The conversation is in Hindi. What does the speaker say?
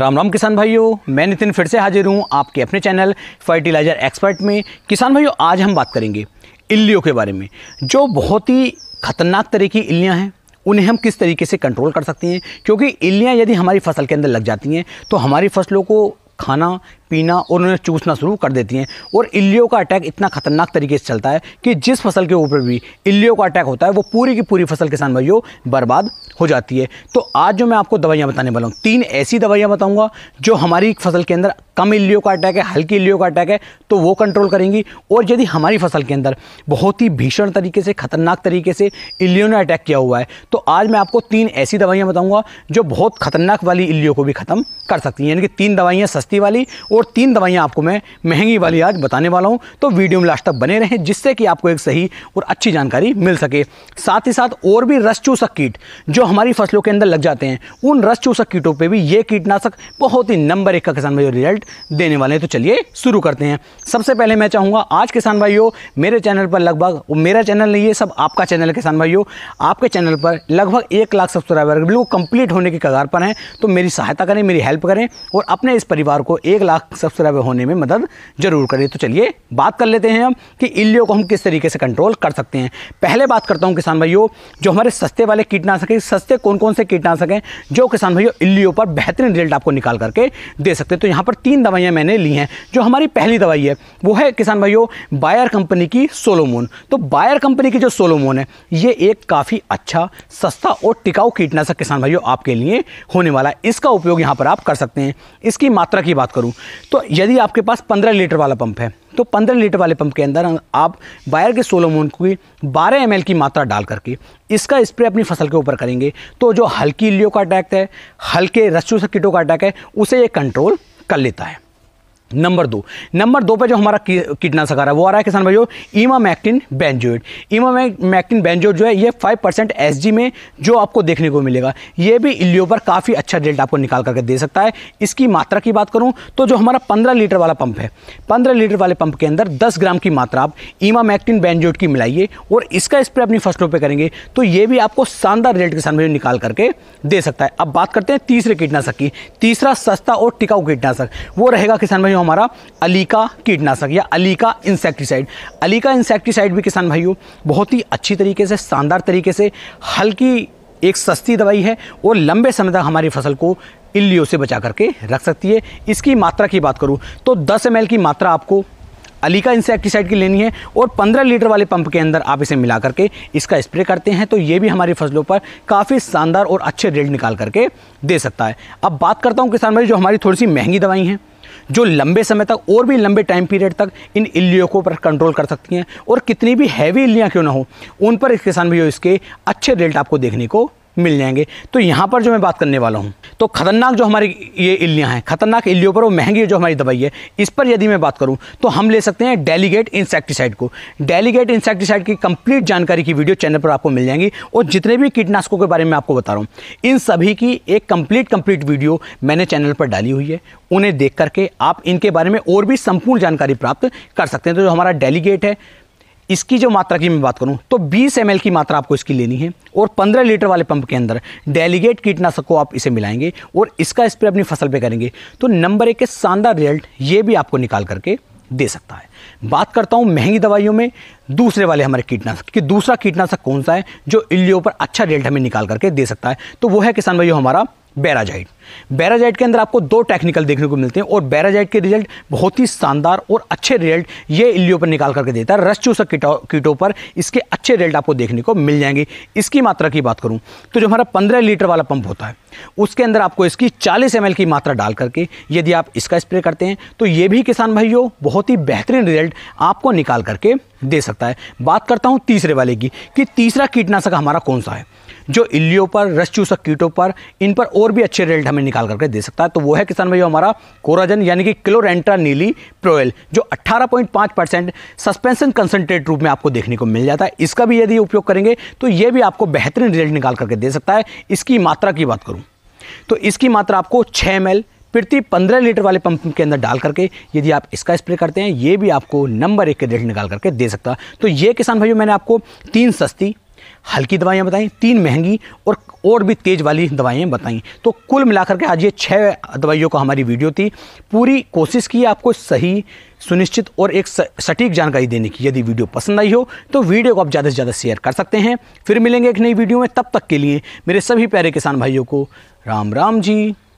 राम राम किसान भाइयों मैं नितिन फिर से हाजिर हूँ आपके अपने चैनल फर्टिलाइज़र एक्सपर्ट में किसान भाइयों आज हम बात करेंगे इल्लियों के बारे में जो बहुत ही खतरनाक तरह की इल्लियाँ हैं उन्हें हम किस तरीके से कंट्रोल कर सकते हैं क्योंकि इल्लियाँ यदि हमारी फसल के अंदर लग जाती हैं तो हमारी फसलों को खाना पीना और उन्हें चूसना शुरू कर देती हैं और इल्लियों का अटैक इतना खतरनाक तरीके से चलता है कि जिस फसल के ऊपर भी इल्लियों का अटैक होता है वो पूरी की पूरी फसल किसान भाइयों बर्बाद हो जाती है तो आज जो मैं आपको दवाइयाँ बताने वाला हूँ तीन ऐसी दवाइयाँ बताऊँगा जो हमारी फसल के अंदर कम इल्लियों का अटैक है हल्की इल्लियों का अटैक है तो वो कंट्रोल करेंगी और यदि हमारी फसल के अंदर बहुत ही भीषण तरीके से खतरनाक तरीके से इल्लियों ने अटैक किया हुआ है तो आज मैं आपको तीन ऐसी दवाइयाँ बताऊँगा जो बहुत खतरनाक वाली इल्लियों को भी ख़त्म कर सकती हैं यानी कि तीन दवाइयाँ सस्ती वाली और और तीन दवाइयाँ आपको मैं महंगी वाली आज बताने वाला हूँ तो वीडियो में लास्ट तक बने रहें जिससे कि आपको एक सही और अच्छी जानकारी मिल सके साथ ही साथ और भी रस चूसक कीट जो हमारी फसलों के अंदर लग जाते हैं उन रस चूसक कीटों पर भी ये कीटनाशक बहुत ही नंबर एक का किसान भाई रिजल्ट देने वाले हैं तो चलिए शुरू करते हैं सबसे पहले मैं चाहूँगा आज किसान भाइयों मेरे चैनल पर लगभग मेरा चैनल नहीं है सब आपका चैनल किसान भाइयों आपके चैनल पर लगभग एक लाख सब्सक्राइबर बिल्कुल कंप्लीट होने की कगार पर हैं तो मेरी सहायता करें मेरी हेल्प करें और अपने इस परिवार को एक लाख सब्सक्राइब होने में मदद जरूर करें तो चलिए बात कर लेते हैं हम कि इल्लियों को हम किस तरीके से कंट्रोल कर सकते हैं पहले बात करता हूँ किसान भाइयों जो हमारे सस्ते वाले कीटनाशक हैं सस्ते कौन कौन से कीटनाशक हैं जो किसान भाइयों इल्लियों पर बेहतरीन रिजल्ट आपको निकाल करके दे सकते हैं तो यहाँ पर तीन दवाइयाँ मैंने ली हैं जो हमारी पहली दवाई है वो है किसान भाइयों बायर कंपनी की सोलोमोन तो बायर कंपनी की जो सोलोमोन है ये एक काफ़ी अच्छा सस्ता और टिकाऊ कीटनाशक किसान भाइयों आपके लिए होने वाला है इसका उपयोग यहाँ पर आप कर सकते हैं इसकी मात्रा की बात करूँ तो यदि आपके पास पंद्रह लीटर वाला पंप है तो पंद्रह लीटर वाले पंप के अंदर आप वायर के सोलोमोन की बारह एम की मात्रा डाल करके इसका स्प्रे अपनी फसल के ऊपर करेंगे तो जो हल्की इलियों का अटैक है हल्के रस्सू से कीटों का अटैक है उसे ये कंट्रोल कर लेता है नंबर दो नंबर दो पे जो हमारा कीटनाशक आ रहा है वो आ रहा है किसान भाइयों ईमा मैक्टिन बेंजोइड ईमा मैक्टिन बेंजोइड जो है ये फाइव परसेंट एस में जो आपको देखने को मिलेगा ये भी इलियो पर काफ़ी अच्छा रिजल्ट आपको निकाल करके दे सकता है इसकी मात्रा की बात करूँ तो जो हमारा पंद्रह लीटर वाला पंप है पंद्रह लीटर वाले पंप के अंदर दस ग्राम की मात्रा आप ईमा मैक्टिन बेंजोइड की मिलाइए और इसका स्प्रे अपनी फसलों पर करेंगे तो ये भी आपको शानदार रिजल्ट किसान भाई निकाल करके दे सकता है अब बात करते हैं तीसरे कीटनाशक की तीसरा सस्ता और टिकाऊ कीटनाशक वो रहेगा किसान भाई हो हमारा अलीका कीटनाशक या अलीका इंसेक्टिसाइड अलीका इंसेक्टिसाइड भी किसान भाइयों बहुत ही अच्छी तरीके से शानदार तरीके से हल्की एक सस्ती दवाई है और लंबे समय तक हमारी फसल को इल्लियों से बचा करके रख सकती है इसकी मात्रा की बात करूँ तो दस एम की मात्रा आपको अलीका इंसेक्टिसाइड की लेनी है और 15 लीटर वाले पंप के अंदर आप इसे मिला करके इसका स्प्रे करते हैं तो ये भी हमारी फसलों पर काफ़ी शानदार और अच्छे रेट निकाल करके दे सकता है अब बात करता हूँ किसान भाई जो हमारी थोड़ी सी महंगी दवाई हैं जो लंबे समय तक और भी लंबे टाइम पीरियड तक इन इल्लियों को पर कंट्रोल कर सकती हैं और कितनी भी हैवी इल्लियाँ क्यों ना हो उन पर किसान भी इसके अच्छे रेट आपको देखने को मिल जाएंगे तो यहाँ पर जो मैं बात करने वाला हूँ तो ख़तरनाक जो हमारी ये इल्लियाँ हैं ख़तरनाक इल्लियों पर वो महंगी जो हमारी दवाई है इस पर यदि मैं बात करूँ तो हम ले सकते हैं डेलीगेट इंसेक्टिसाइड को डेलीगेट इंसेक्टिसाइड की कंप्लीट जानकारी की वीडियो चैनल पर आपको मिल जाएंगी और जितने भी कीटनाशकों के बारे में आपको बता रहा हूँ इन सभी की एक कंप्लीट कंप्लीट वीडियो मैंने चैनल पर डाली हुई है उन्हें देख करके आप इनके बारे में और भी संपूर्ण जानकारी प्राप्त कर सकते हैं तो जो हमारा डेलीगेट है इसकी जो मात्रा की मैं बात करूँ तो 20 एम की मात्रा आपको इसकी लेनी है और 15 लीटर वाले पंप के अंदर डेलीगेट कीटनाशक को आप इसे मिलाएंगे और इसका स्प्रे अपनी फसल पे करेंगे तो नंबर एक के शानदार रिजल्ट ये भी आपको निकाल करके दे सकता है बात करता हूँ महंगी दवाइयों में दूसरे वाले हमारे कीटनाशक कि दूसरा कीटनाशक कौन सा है जो इल्लियों पर अच्छा रिजल्ट हमें निकाल करके दे सकता है तो वो है किसान भाइयों हमारा बैराजाइट बैराजाइट के अंदर आपको दो टेक्निकल देखने को मिलते हैं और बैराजाइट के रिजल्ट बहुत ही शानदार और अच्छे रिजल्ट ये इल्लियों पर निकाल करके देता है रस चूसक कीटो कीटों पर इसके अच्छे रिजल्ट आपको देखने को मिल जाएंगे इसकी मात्रा की बात करूँ तो जो हमारा पंद्रह लीटर वाला पंप होता है उसके अंदर आपको इसकी चालीस एम की मात्रा डाल करके यदि आप इसका स्प्रे करते हैं तो ये भी किसान भाइयों बहुत ही बेहतरीन रिजल्ट आपको निकाल करके दे सकता है बात करता हूँ तीसरे वाले की कि तीसरा कीटनाशक हमारा कौन सा है जो इल्लियों पर रस चूसक कीटों पर इन पर और भी अच्छे रिजल्ट हमें निकाल करके दे सकता है तो वो है किसान भाई हमारा कोराजन यानी कि क्लोरेंट्रा नीली प्रोयल जो 18.5 परसेंट सस्पेंशन कंसनट्रेट रूप में आपको देखने को मिल जाता है इसका भी यदि उपयोग करेंगे तो ये भी आपको बेहतरीन रिजल्ट निकाल करके दे सकता है इसकी मात्रा की बात करूँ तो इसकी मात्रा आपको छः एम प्रति पंद्रह लीटर वाले पंप के अंदर डाल करके यदि आप इसका स्प्रे करते हैं ये भी आपको नंबर एक के रेट निकाल करके दे सकता है तो ये किसान भाइयों मैंने आपको तीन सस्ती हल्की दवाइयाँ बताएँ तीन महंगी और और भी तेज़ वाली दवाइयाँ बताएँ तो कुल मिलाकर के आज ये छः दवाइयों का हमारी वीडियो थी पूरी कोशिश की आपको सही सुनिश्चित और एक सटीक जानकारी देने की यदि वीडियो पसंद आई हो तो वीडियो को आप ज़्यादा से ज़्यादा शेयर कर सकते हैं फिर मिलेंगे एक नई वीडियो में तब तक के लिए मेरे सभी प्यारे किसान भाइयों को राम राम जी